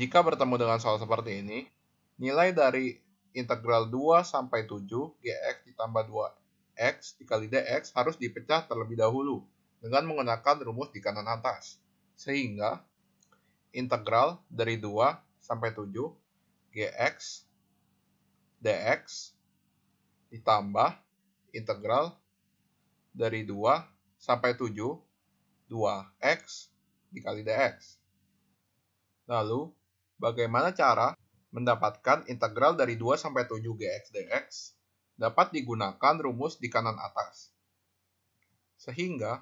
Jika bertemu dengan soal seperti ini, nilai dari integral 2 sampai 7 gx ditambah 2x dikali dx harus dipecah terlebih dahulu dengan menggunakan rumus di kanan atas. Sehingga integral dari 2 sampai 7 gx dx ditambah integral dari 2 sampai 7 2x dikali dx. Lalu bagaimana cara mendapatkan integral dari 2 sampai 7 gx dx dapat digunakan rumus di kanan atas. Sehingga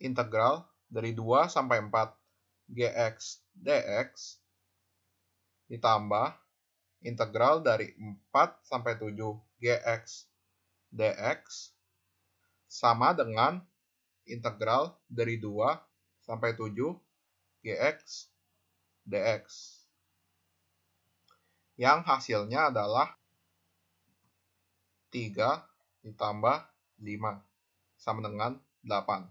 integral dari 2 sampai 4 gx dx ditambah integral dari 4 sampai 7 gx dx sama dengan integral dari 2 sampai 7 gx dx. Yang hasilnya adalah 3 ditambah 5 sama dengan 8.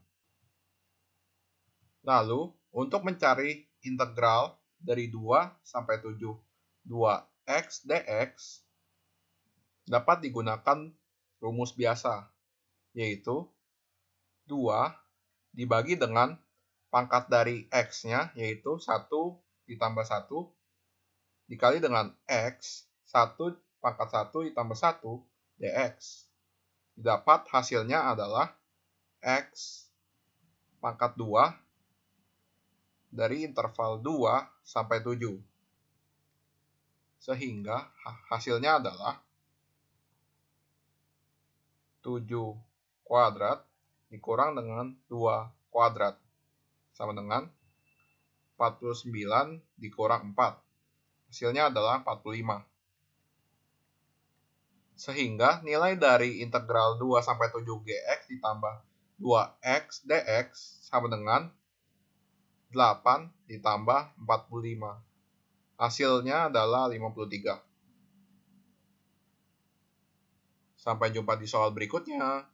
Lalu, untuk mencari integral dari 2 sampai 7, 2x dx dapat digunakan rumus biasa, yaitu 2 dibagi dengan pangkat dari x-nya, yaitu 1 ditambah 1 dikali dengan X 1 pangkat 1 ditambah 1 dx. Didapat hasilnya adalah X pangkat 2 dari interval 2 sampai 7. Sehingga hasilnya adalah 7 kuadrat dikurang dengan 2 kuadrat sama dengan 49 dikurang 4. Hasilnya adalah 45. Sehingga nilai dari integral 2 sampai 7gx ditambah 2x dx sama dengan 8 ditambah 45. Hasilnya adalah 53. Sampai jumpa di soal berikutnya.